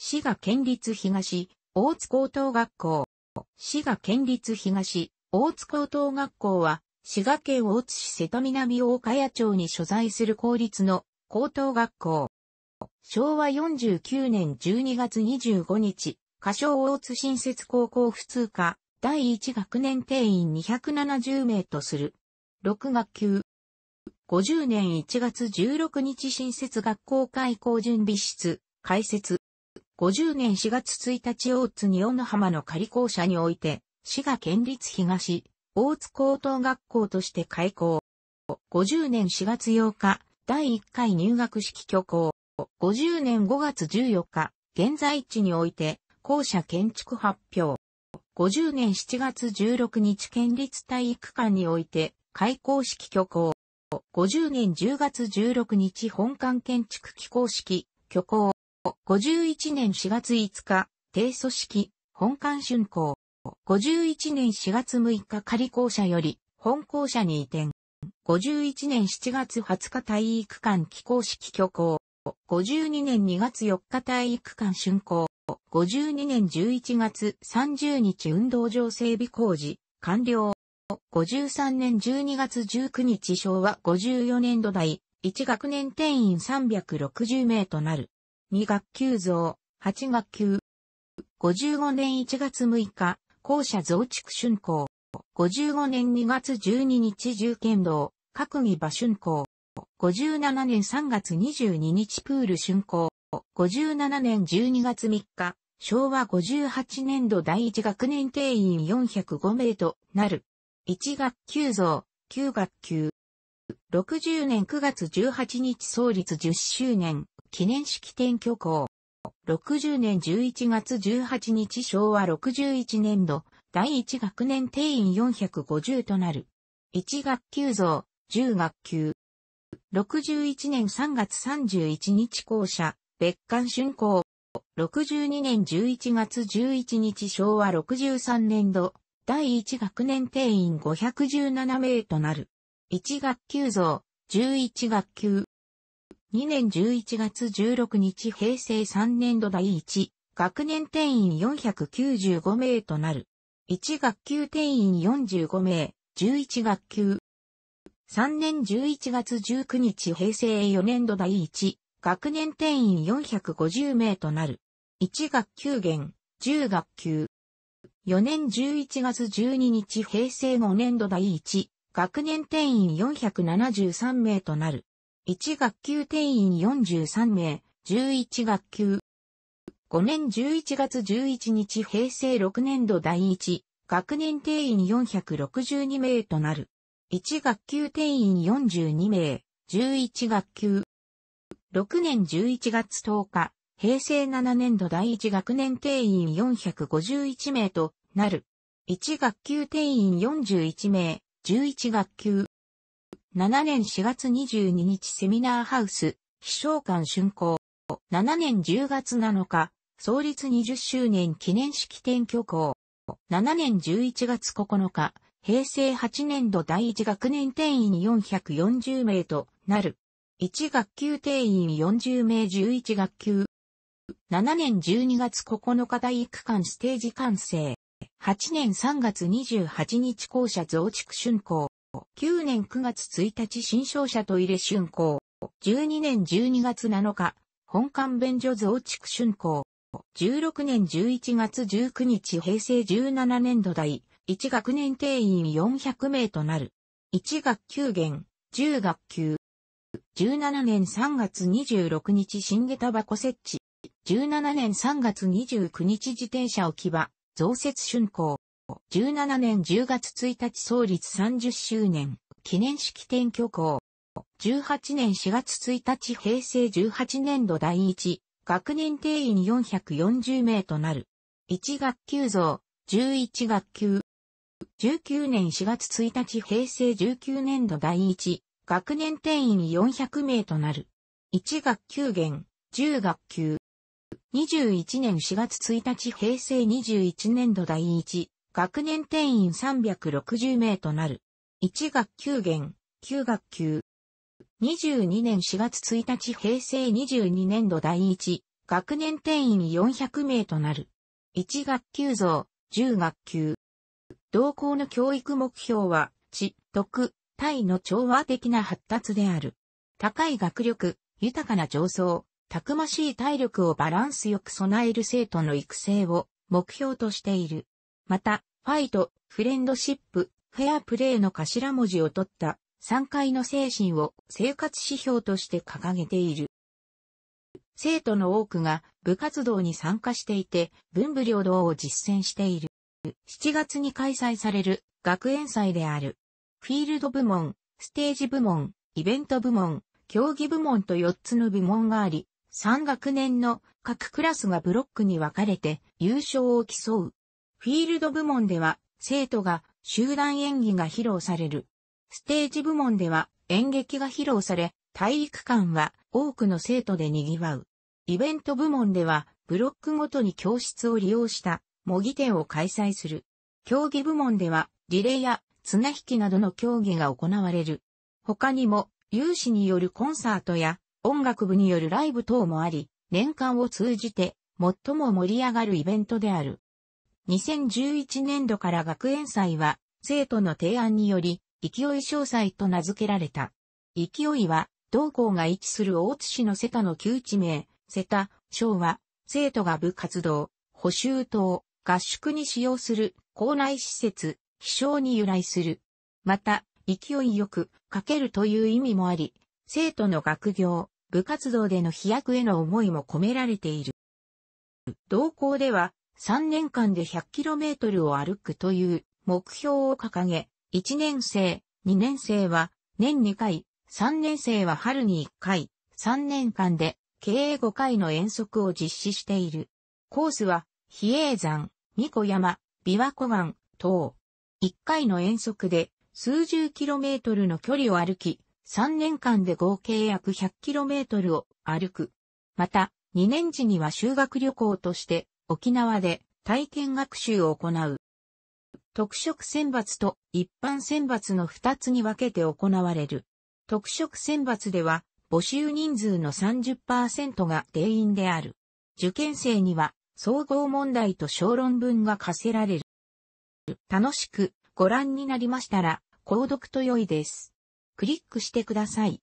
滋賀県立東、大津高等学校。滋賀県立東、大津高等学校は、滋賀県大津市瀬戸南大谷町に所在する公立の高等学校。昭和49年12月25日、歌唱大津新設高校普通科、第1学年定員270名とする。6学級。50年1月16日新設学校開校準備室、開設。50年4月1日大津に小野浜の仮校舎において、滋賀県立東、大津高等学校として開校。50年4月8日、第1回入学式挙校。50年5月14日、現在地において、校舎建築発表。50年7月16日県立体育館において、開校式挙校。50年10月16日本館建築機構式、挙校。51年4月5日、低組織、本館竣工。51年4月6日仮校舎より、本校舎に移転。51年7月20日体育館起工式挙行。52年2月4日体育館竣工。52年11月30日運動場整備工事、完了。53年12月19日昭和54年度代、1学年定員360名となる。2学級増、8学級。55年1月6日、校舎増築竣工。55年2月12日重剣道、閣議場竣工。57年3月22日プール竣工。57年12月3日、昭和58年度第1学年定員405名となる。1学級増、9学級。60年9月18日創立10周年、記念式典挙行。60年11月18日昭和61年度、第1学年定員450となる。1学級増、10学級。61年3月31日校舎、別館春校。62年11月11日昭和63年度、第1学年定員517名となる。1学級増、11学級。2年11月16日平成3年度第1学年定員495名となる。1学級定員45名、11学級。3年11月19日平成4年度第1学年定員450名となる。1学級減、10学級。4年11月12日平成5年度第1学年定員473名となる。1学級定員43名、11学級。5年11月11日平成6年度第1、学年定員462名となる。1学級定員42名、11学級。6年11月10日、平成7年度第1学年定員451名となる。1学級定員41名、11学級。7年4月22日セミナーハウス、秘書館竣工。7年10月7日、創立20周年記念式典挙行。7年11月9日、平成8年度第1学年定員440名となる。1学級定員40名11学級。7年12月9日体育館ステージ完成。8年3月28日校舎増築竣工。9年9月1日新商社トイレ竣工。12年12月7日、本館便所増築竣工。16年11月19日平成17年度代、1学年定員400名となる。1学級減、10学級。17年3月26日新下駄箱設置。17年3月29日自転車置き場、増設竣工。17年10月1日創立30周年記念式典挙行。18年4月1日平成18年度第1学年定員440名となる。1学級増、11学級。19年4月1日平成19年度第1学年定員400名となる。1学級減、10学級。21年4月1日平成21年度第1学年定員360名となる。1学級減、9学級。22年4月1日平成22年度第1、学年定員400名となる。1学級増、10学級。同校の教育目標は、知、徳、体の調和的な発達である。高い学力、豊かな上層、たくましい体力をバランスよく備える生徒の育成を目標としている。また、ファイト、フレンドシップ、フェアプレーの頭文字を取った3回の精神を生活指標として掲げている。生徒の多くが部活動に参加していて、文武両道を実践している。7月に開催される学園祭である。フィールド部門、ステージ部門、イベント部門、競技部門と4つの部門があり、3学年の各クラスがブロックに分かれて優勝を競う。フィールド部門では、生徒が集団演技が披露される。ステージ部門では演劇が披露され、体育館は多くの生徒で賑わう。イベント部門では、ブロックごとに教室を利用した模擬店を開催する。競技部門では、リレーや綱引きなどの競技が行われる。他にも、有志によるコンサートや音楽部によるライブ等もあり、年間を通じて最も盛り上がるイベントである。2011年度から学園祭は、生徒の提案により、勢い詳細と名付けられた。勢いは、同校が位置する大津市の瀬田の旧地名、瀬田、昭は、生徒が部活動、補修等、合宿に使用する校内施設、飛翔に由来する。また、勢いよく、かけるという意味もあり、生徒の学業、部活動での飛躍への思いも込められている。同校では、3年間で 100km を歩くという目標を掲げ、1年生、2年生は年2回、3年生は春に1回、3年間で計5回の遠足を実施している。コースは、比叡山、巫女山、琵琶湖湾、等。1回の遠足で数十キロメートルの距離を歩き、3年間で合計約100キロメートルを歩く。また、2年時には修学旅行として沖縄で体験学習を行う。特色選抜と一般選抜の2つに分けて行われる。特色選抜では募集人数の30%が定員である。受験生には総合問題と小論文が課せられる。楽しくご覧になりましたら、購読と良いです。クリックしてください。